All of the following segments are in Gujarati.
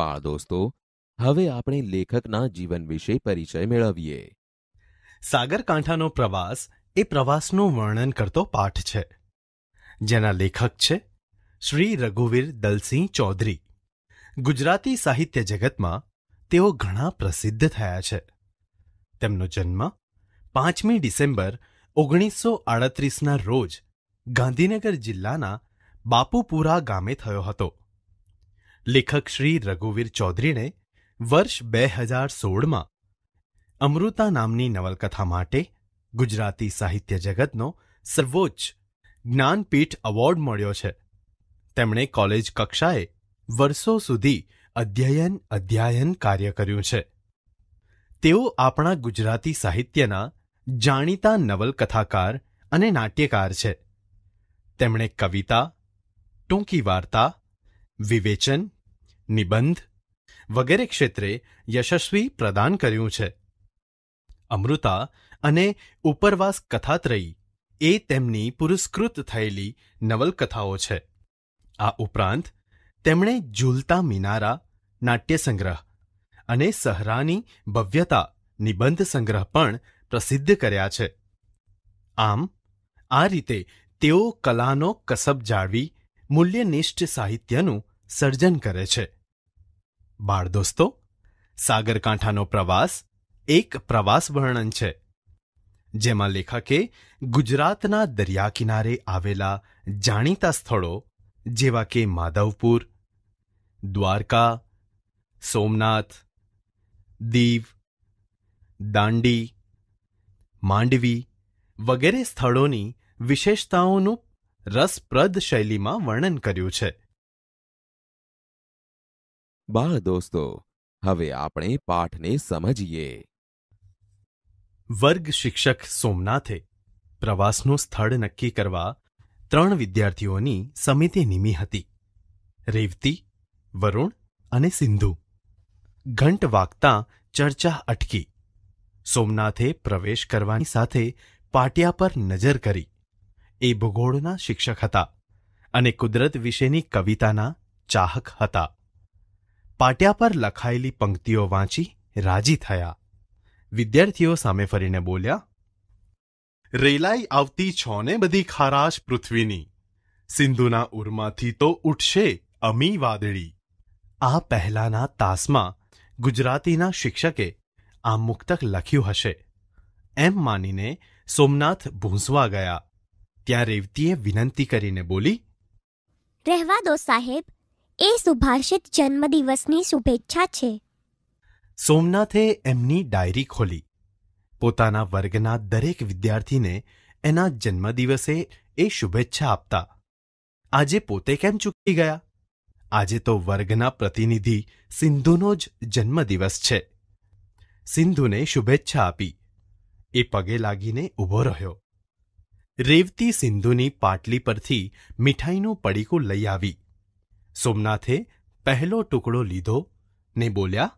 બાળ દોસ્તો હવે આપણે લેખકના જીવન વિશે પરિચય મેળવીએ સાગરકાંઠાનો પ્રવાસ એ પ્રવાસનું વર્ણન કરતો પાઠ છે જેના લેખક છે શ્રી રઘુવીર દલસિંહ ચૌધરી ગુજરાતી સાહિત્ય જગતમાં તેઓ ઘણા પ્રસિદ્ધ થયા છે તેમનો જન્મ પાંચમી ડિસેમ્બર ઓગણીસો આડત્રીસના રોજ ગાંધીનગર જિલ્લાના બાપુપુરા ગામે થયો હતો લેખક શ્રી રઘુવીર ચૌધરીને વર્ષ બે હજાર સોળમાં અમૃતા નામની નવલકથા માટે ગુજરાતી સાહિત્ય જગતનો સર્વોચ્ચ જ્ઞાનપીઠ એવોર્ડ મળ્યો છે તેમણે કોલેજ કક્ષાએ વર્ષો સુધી અધ્યયન અધ્યયન કાર્ય કર્યું છે તેઓ આપણા ગુજરાતી સાહિત્યના જાણીતા નવલકથાકાર અને નાટ્યકાર છે તેમણે કવિતા ટૂંકી વાર્તા વિવેચન નિબંધ વગેરે ક્ષેત્રે યશસ્વી પ્રદાન કર્યું છે અમૃતા અને ઉપરવાસ કથાત્રયી એ તેમની પુરસ્કૃત થયેલી નવલકથાઓ છે આ ઉપરાંત તેમણે ઝૂલતા મિનારા નાટ્ય સંગ્રહ અને સહરાની ભવ્યતા નિબંધ સંગ્રહ પણ પ્રસિદ્ધ કર્યા છે આમ આ રીતે તેઓ કલાનો કસબ જાળવી મૂલ્યનિષ્ઠ સાહિત્યનું સર્જન કરે છે બાળ દોસ્તો સાગરકાંઠાનો પ્રવાસ એક પ્રવાસ વર્ણન છે જેમાં લેખકે ગુજરાતના દરિયા કિનારે આવેલા જાણીતા સ્થળો જેવા કે માધવપુર દ્વારકા સોમનાથ દીવ દાંડી માંડવી વગેરે સ્થળોની વિશેષતાઓનું રસપ્રદ શૈલીમાં વર્ણન કર્યું છે બાળ દોસ્તો હવે આપણે પાઠને સમજીએ વર્ગ શિક્ષક સોમનાથે પ્રવાસનું સ્થળ નક્કી કરવા ત્રણ વિદ્યાર્થીઓની સમિતિ નિમી હતી રેવતી વરુણ અને સિંધુ ઘંટ વાગતા ચર્ચા અટકી સોમનાથે પ્રવેશ કરવાની સાથે પાટિયા પર નજર કરી એ ભૂગોળના શિક્ષક હતા અને કુદરત વિશેની કવિતાના ચાહક હતા પાટિયા પર લખાયેલી પંક્તિઓ વાંચી રાજી થયા વિદ્યાર્થીઓ સામે ફરીને બોલ્યા રેલાઈ આવતી છો ને બધી ખારાશ પૃથ્વીની સિંધુના ઉરમાંથી તો ઉઠશે અમી વાદળી આ પહેલાના તાસમાં ગુજરાતીના શિક્ષકે આ મુક્તક લખ્યું હશે એમ માનીને સોમનાથ ભૂંસવા ગયા ત્યાં રેવતીએ વિનંતી કરીને બોલી રહેવા દો સાહેબ એ સુભાષિત જન્મદિવસની શુભેચ્છા છે સોમનાથે એમની ડાયરી ખોલી પોતાના વર્ગના દરેક વિદ્યાર્થીને એના જન્મદિવસે એ શુભેચ્છા આપતા આજે પોતે કેમ ચૂકી ગયા આજે તો વર્ગના પ્રતિનિધિ સિંધુનો જ જન્મદિવસ છે સિંધુને શુભેચ્છા આપી એ પગે લાગીને ઊભો રહ્યો રેવતી સિંધુની પાટલી પરથી મીઠાઈનું પડીકું લઈ આવી સોમનાથે પહેલો ટુકડો લીધો ને બોલ્યા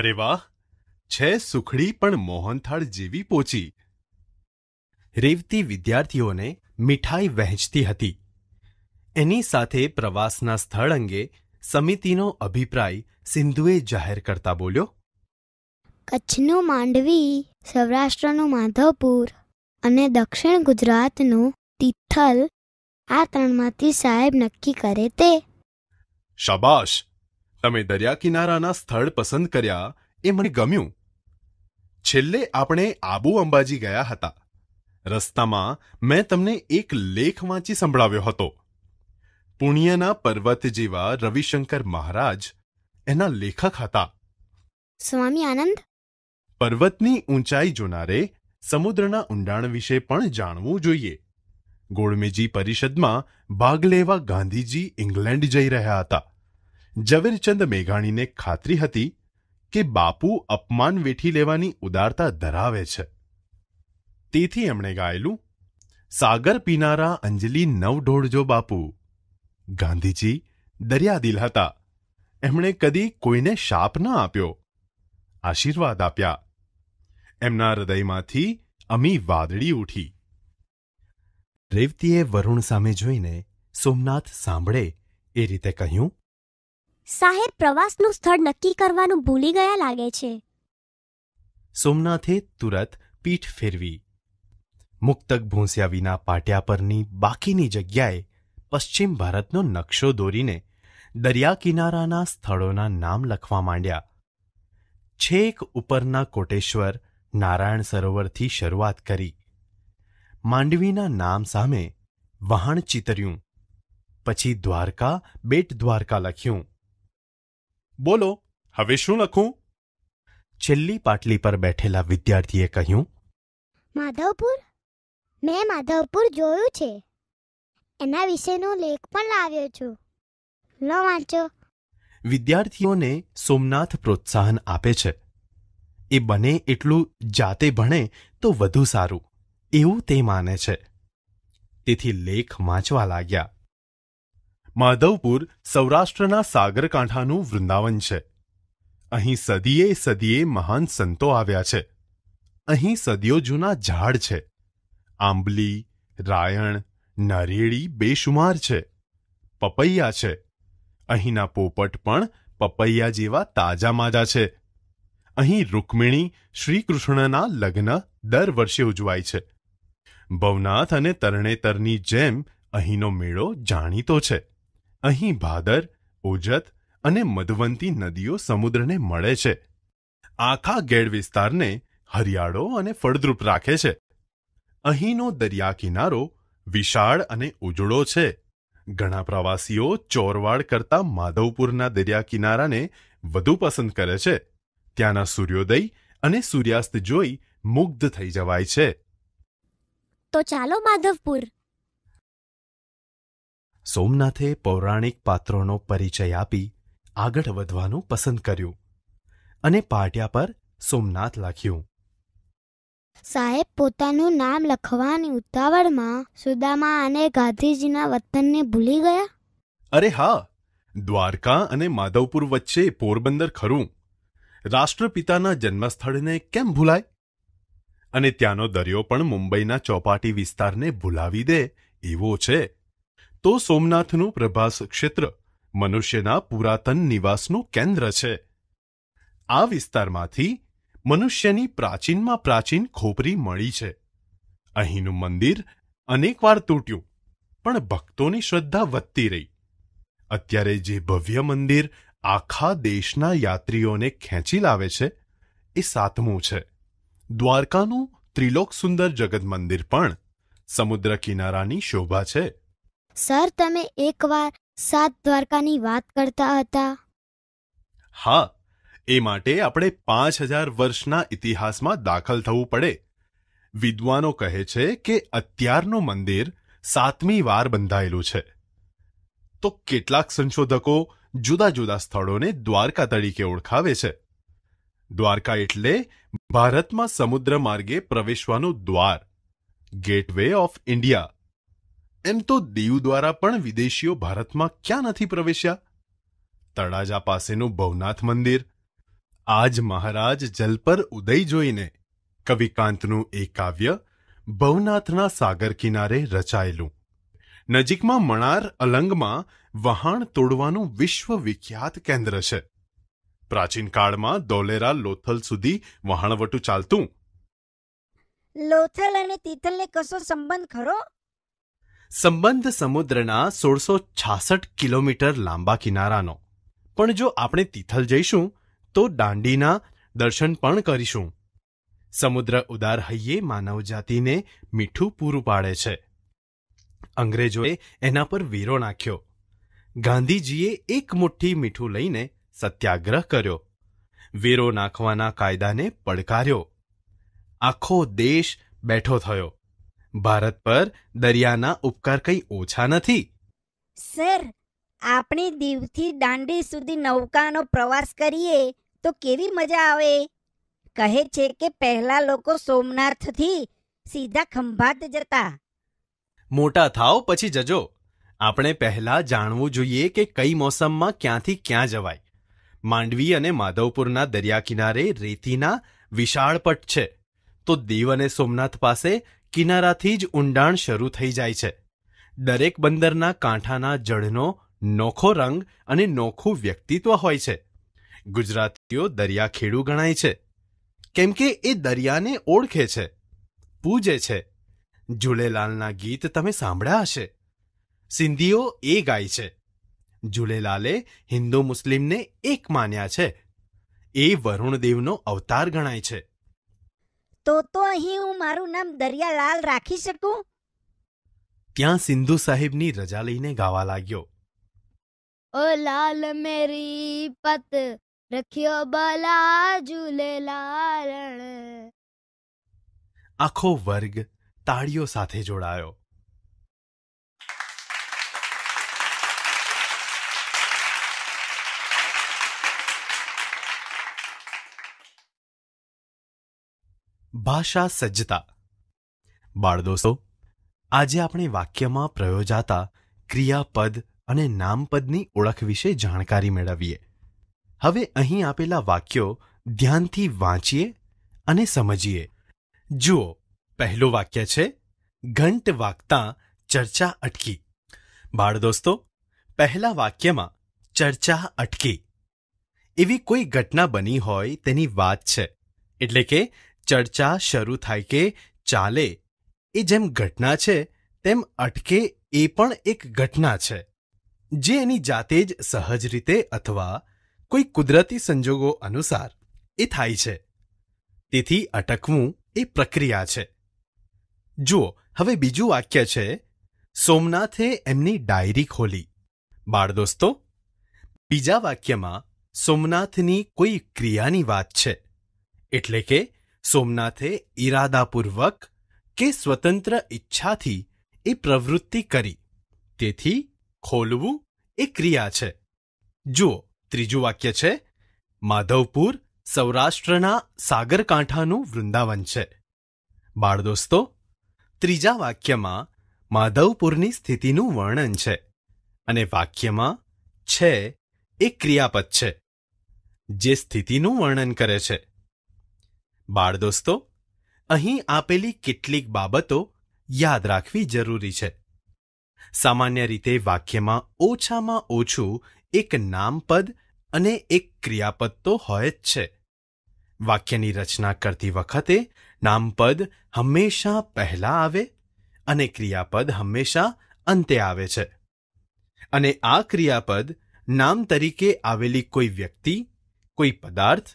અરે વાહ છે સુખડી પણ મોહનથાળ જેવી પોચી રેવતી વિદ્યાર્થીઓને મીઠાઈ વહેંચતી હતી એની સાથે પ્રવાસના સ્થળ અંગે સમિતિનો અભિપ્રાય સિંધુએ જાહેર કરતા બોલ્યો કચ્છનું માંડવી સૌરાષ્ટ્રનું માધવપુર અને દક્ષિણ ગુજરાતનું તિથલ આ ત્રણમાંથી સાહેબ નક્કી કરે તે શાબાશ તમે દરિયા કિનારાના સ્થળ પસંદ કર્યા એ મને ગમ્યું છેલ્લે આપણે આબુ અંબાજી ગયા હતા રસ્તામાં મેં તમને એક લેખ વાંચી સંભળાવ્યો હતો પુણ્યના પર્વત જેવા રવિશંકર મહારાજ એના લેખક હતા સ્વામી આનંદ પર્વતની ઊંચાઈ જોનારે સમુદ્રના ઊંડાણ વિશે પણ જાણવું જોઈએ ગોળમેજી પરિષદમાં ભાગ લેવા ગાંધીજી ઇંગ્લેન્ડ જઈ રહ્યા હતા ઝવેરચંદ મેઘાણીને ખાતરી હતી કે બાપુ અપમાન વેઠી લેવાની ઉદારતા ધરાવે છે તેથી એમણે ગાયેલું સાગર પીનારા અંજલિ નવઢોળજો બાપુ ગાંધીજી દરિયાદિલ હતા એમણે કદી કોઈને શાપ ન આપ્યો આશીર્વાદ આપ્યા એમના હૃદયમાંથી અમી વાદળી ઉઠી રેવતીએ વરુણ સામે જોઈને સોમનાથ સાંભળે એ રીતે કહ્યું સાહેબ પ્રવાસનું સ્થળ નક્કી કરવાનું ભૂલી ગયા લાગે છે સોમનાથે તુરત પીઠ ફેરવી મુક્તક ભૂંસ્યા વિના પાટિયા પરની બાકીની જગ્યાએ પશ્ચિમ ભારતનો નકશો દોરીને દરિયા કિનારાના સ્થળોના નામ લખવા માંડ્યા છેક ઉપરના કોટેશ્વર નારાયણ સરોવરથી શરૂઆત કરી માંડવીના નામ સામે વહાણ ચિતર્યું પછી દ્વારકા બેટ દ્વારકા લખ્યું બોલો હવે શું લખું છેલ્લી પાટલી પર બેઠેલા વિદ્યાર્થીએ કહ્યું માધવપુર મેં માધવપુર જોયું છે એના વિશેનો લેખ પણ લાવ્યો છું લો વાંચો વિદ્યાર્થીઓને સોમનાથ પ્રોત્સાહન આપે છે એ બને એટલું જાતે ભણે તો વધુ સારું એવું તે માને છે તેથી લેખ વાંચવા લાગ્યા માધવપુર સૌરાષ્ટ્રના સાગરકાંઠાનું વૃંદાવન છે અહીં સદીએ સદીએ મહાન સંતો આવ્યા છે અહીં સદીઓ જૂના ઝાડ છે આંબલી રાયણ નારિયેળી બેશુમાર છે પપૈયા છે અહીંના પોપટ પણ પપૈયા જેવા તાજા માજા છે અહીં રૂકમિણી શ્રીકૃષ્ણના લગ્ન દર વર્ષે ઉજવાય છે ભવનાથ અને તરણેતરની જેમ અહીંનો મેળો જાણીતો છે અહીં ભાદર ઓજત અને મધવંતી નદીઓ સમુદ્રને મળે છે આખા ગેડ વિસ્તારને હરિયાળો અને ફળદ્રુપ રાખે છે અહીંનો દરિયા કિનારો વિશાળ અને ઉજળો છે ઘણા પ્રવાસીઓ ચોરવાડ કરતાં માધવપુરના દરિયા કિનારાને વધુ પસંદ કરે છે ત્યાંના સૂર્યોદય અને સૂર્યાસ્ત જોઈ મુગ્ધ થઈ જવાય છે તો ચાલો માધવપુર સોમનાથે પૌરાણિક પાત્રોનો પરિચય આપી આગળ વધવાનું પસંદ કર્યું અને પાટિયા પર સોમનાથ લખ્યું સાહેબ પોતાનું નામ લખવાની ઉતાવળમાં સુદામા અને ગાંધીજીના વતનને ભૂલી ગયા અરે હા દ્વારકા અને માધવપુર વચ્ચે પોરબંદર ખરું રાષ્ટ્રપિતાના જન્મસ્થળને કેમ ભૂલાય અને ત્યાંનો દરિયો પણ મુંબઈના ચોપાટી વિસ્તારને ભૂલાવી દે એવો છે તો સોમનાથનું પ્રભાસ ક્ષેત્ર મનુષ્યના પુરાતન નિવાસનું કેન્દ્ર છે આ વિસ્તારમાંથી મનુષ્યની પ્રાચીનમાં પ્રાચીન ખોપરી મળી છે અહીંનું મંદિર અનેકવાર તૂટ્યું પણ ભક્તોની શ્રદ્ધા વધતી રહી અત્યારે જે ભવ્ય મંદિર આખા દેશના યાત્રીઓને ખેંચી લાવે છે એ સાતમું છે દ્વારકાનું ત્રિલોક સુંદર જગત મંદિર પણ સમુદ્ર કિનારાની શોભા છે સર તમે એકવાર સાત દ્વારકાની વાત કરતા હતા હા એ માટે આપણે પાંચ હજાર વર્ષના ઇતિહાસમાં દાખલ થવું પડે વિદ્વાનો કહે છે કે અત્યારનું મંદિર સાતમી વાર બંધાયેલું છે તો કેટલાક સંશોધકો જુદા જુદા સ્થળોને દ્વારકા તરીકે ઓળખાવે છે દ્વારકા એટલે ભારતમાં સમુદ્ર માર્ગે પ્રવેશવાનું દ્વાર ગેટવે ઓફ ઇન્ડિયા એમ તો દીવ દ્વારા પણ વિદેશીઓ ભારતમાં ક્યાં નથી પ્રવેશ્યા તળાજા પાસેનું ભવનાથ મંદિર આજ મહારાજ જલ પર ઉદય જોઈને કવિકાંતનું એ કાવ્ય ભવનાથના સાગર કિનારે રચાયેલું નજીકમાં મણાર અલંગમાં વહાણ તોડવાનું વિશ્વ વિખ્યાત કેન્દ્ર છે પ્રાચીન કાળમાં ધોલેરા લોથલ સુધી વહાણવટું ચાલતું લોથલ અને તિથલને કશો સંબંધ ખરો સંબંધ સમુદ્રના સોળસો છાસઠ કિલોમીટર લાંબા કિનારાનો પણ જો આપણે તિથલ જઈશું તો દાંડીના દર્શન પણ કરીશું સમુદ્ર ઉદાર હૈયે માનવજાતિને મીઠું પૂરું પાડે છે અંગ્રેજોએ એના પર વેરો નાખ્યો ગાંધીજીએ એક મુઠ્ઠી મીઠું લઈને સત્યાગ્રહ કર્યો વેરો નાખવાના કાયદાને પડકાર્યો આખો દેશ બેઠો થયો ભારત પર દરિયાના ઉપકાર કંઈ ઓછા નથી સર આપણે દીવથી દાંડી સુધી નૌકાનો પ્રવાસ કરીએ તો કેવી મજા આવે કહે છે કે પહેલા લોકો સોમનાથથી સીધા ખંભાત જતા મોટા થાવ પછી જજો આપણે પહેલા જાણવું જોઈએ કે કઈ મોસમમાં ક્યાંથી ક્યાં જવાય માંડવી અને માધવપુરના દરિયા કિનારે રેતીના વિશાળપટ છે તો દેવ અને સોમનાથ પાસે કિનારાથી જ ઊંડાણ શરૂ થઈ જાય છે દરેક બંદરના કાંઠાના જળનો નોખો રંગ અને નોખું વ્યક્તિત્વ હોય છે ગુજરાતીઓ દરિયાખેડું ગણાય છે કેમ કે એ દરિયાને ઓળખે છે પૂજે છે ઝૂલેલાલના ગીત તમે સાંભળ્યા હશે સિંધીઓ એ ગાય છે જુલેલાલે હિન્દુ મુસ્લિમને એક માન્યા છે એ વરુણદેવનો અવતાર ગણાય છે તો તો અહીં હું મારું નામ દરિયાલાલ રાખી શકું ત્યાં સિંધુ સાહેબની રજા લઈને ગાવા લાગ્યો ઓ લાલ મેરી પત રખ્યો બલા ઝૂલેલાલ આખો વર્ગ તાળીઓ સાથે જોડાયો ભાષા સજ્જતા બાળ દોસ્તો આજે આપણે વાક્યમાં પ્રયોજાતા ક્રિયાપદ અને નામપદની ઓળખ વિશે જાણકારી મેળવીએ હવે અહીં આપેલા વાક્યો ધ્યાનથી વાંચીએ અને સમજીએ જુઓ પહેલું વાક્ય છે ઘંટ વાગતા ચર્ચા અટકી બાળ દોસ્તો પહેલા વાક્યમાં ચર્ચા અટકી એવી કોઈ ઘટના બની હોય તેની વાત છે એટલે કે ચર્ચા શરૂ થાય કે ચાલે એ જેમ ઘટના છે તેમ અટકે એ પણ એક ઘટના છે જે એની જાતે જ સહજ રીતે અથવા કોઈ કુદરતી સંજોગો અનુસાર એ થાય છે તેથી અટકવું એ પ્રક્રિયા છે જુઓ હવે બીજું વાક્ય છે સોમનાથે એમની ડાયરી ખોલી બાળ દોસ્તો બીજા વાક્યમાં સોમનાથની કોઈ ક્રિયાની વાત છે એટલે કે સોમનાથે ઇરાદાપૂર્વક કે સ્વતંત્ર ઈચ્છાથી એ પ્રવૃત્તિ કરી તેથી ખોલવું એ ક્રિયા છે જુઓ ત્રીજું વાક્ય છે માધવપુર સૌરાષ્ટ્રના સાગરકાંઠાનું વૃંદાવન છે બાળ દોસ્તો ત્રીજા વાક્યમાં માધવપુરની સ્થિતિનું વર્ણન છે અને વાક્યમાં છે એ ક્રિયાપદ છે જે સ્થિતિનું વર્ણન કરે છે બાળ દોસ્તો અહીં આપેલી કેટલીક બાબતો યાદ રાખવી જરૂરી છે સામાન્ય રીતે વાક્યમાં ઓછામાં ઓછું એક નામપદ અને એક ક્રિયાપદ તો હોય જ છે વાક્યની રચના કરતી વખતે નામપદ હંમેશા પહેલા આવે અને ક્રિયાપદ હંમેશા અંતે આવે છે અને આ ક્રિયાપદ નામ તરીકે આવેલી કોઈ વ્યક્તિ કોઈ પદાર્થ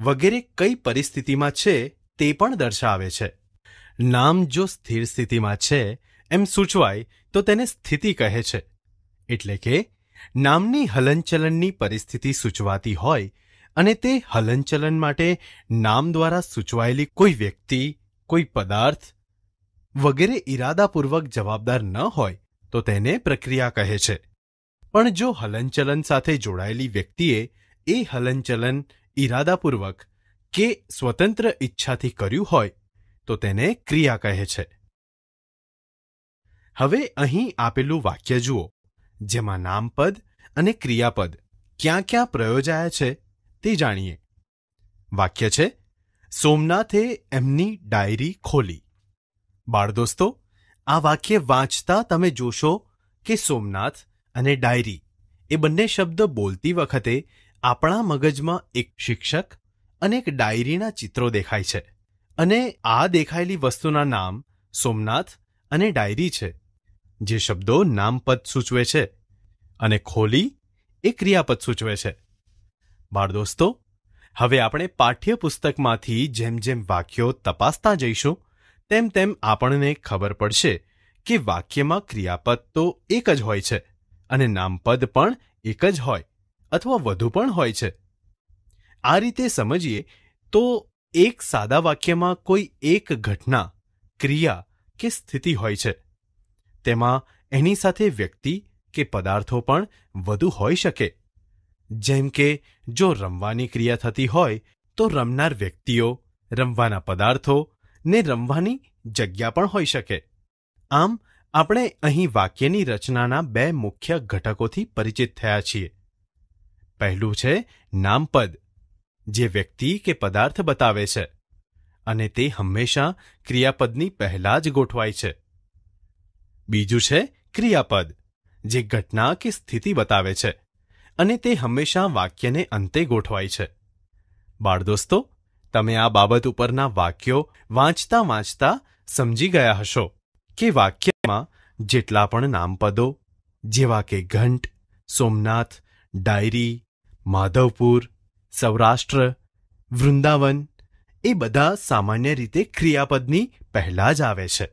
વગેરે કઈ પરિસ્થિતિમાં છે તે પણ દર્શાવે છે નામ જો સ્થિર સ્થિતિમાં છે એમ સૂચવાય તો તેને સ્થિતિ કહે છે એટલે કે નામની હલનચલનની પરિસ્થિતિ સૂચવાતી હોય અને તે હલનચલન માટે નામ દ્વારા સૂચવાયેલી કોઈ વ્યક્તિ કોઈ પદાર્થ વગેરે ઇરાદાપૂર્વક જવાબદાર ન હોય તો તેને પ્રક્રિયા કહે છે પણ જો હલનચલન સાથે જોડાયેલી વ્યક્તિએ એ હલનચલન ઇરાદાપૂર્વક કે સ્વતંત્ર ઈચ્છાથી કર્યું હોય તો તેને ક્રિયા કહે છે હવે અહીં આપેલું વાક્ય જુઓ જેમાં નામપદ અને ક્રિયાપદ ક્યાં ક્યાં પ્રયોજાયા છે તે જાણીએ વાક્ય છે સોમનાથે એમની ડાયરી ખોલી બાળદોસ્તો આ વાક્ય વાંચતા તમે જોશો કે સોમનાથ અને ડાયરી એ બંને શબ્દ બોલતી વખતે આપણા મગજમાં એક શિક્ષક અને એક ડાયરીના ચિત્રો દેખાય છે અને આ દેખાયેલી વસ્તુના નામ સોમનાથ અને ડાયરી છે જે શબ્દો નામપદ સૂચવે છે અને ખોલી એ ક્રિયાપદ સૂચવે છે બાળ દોસ્તો હવે આપણે પાઠ્યપુસ્તકમાંથી જેમ જેમ વાક્યો તપાસતા જઈશું તેમ તેમ આપણને ખબર પડશે કે વાક્યમાં ક્રિયાપદ તો એક જ હોય છે અને નામપદ પણ એક જ હોય અથવા વધુ પણ હોય છે આ રીતે સમજીએ તો એક સાદા વાક્યમાં કોઈ એક ઘટના ક્રિયા કે સ્થિતિ હોય છે તેમાં એની સાથે વ્યક્તિ કે પદાર્થો પણ વધુ હોઈ શકે જેમ કે જો રમવાની ક્રિયા થતી હોય તો રમનાર વ્યક્તિઓ રમવાના પદાર્થો ને રમવાની જગ્યા પણ હોઈ શકે આમ આપણે અહીં વાક્યની રચનાના બે મુખ્ય ઘટકોથી પરિચિત થયા છીએ પહેલું છે નામપદ જે વ્યક્તિ કે પદાર્થ બતાવે છે અને તે હંમેશા ક્રિયાપદની પહેલા જ ગોઠવાય છે બીજું છે ક્રિયાપદ જે ઘટના કે સ્થિતિ બતાવે છે અને તે હંમેશા વાક્યને અંતે ગોઠવાય છે બાળદોસ્તો તમે આ બાબત ઉપરના વાક્યો વાંચતા વાંચતા સમજી ગયા હશો કે વાક્યમાં જેટલા પણ નામપદો જેવા કે ઘંટ સોમનાથ ડાયરી માધવપુર સૌરાષ્ટ્ર વૃંદાવન એ બધા સામાન્ય રીતે ક્રિયાપદની પહેલાં જ આવે છે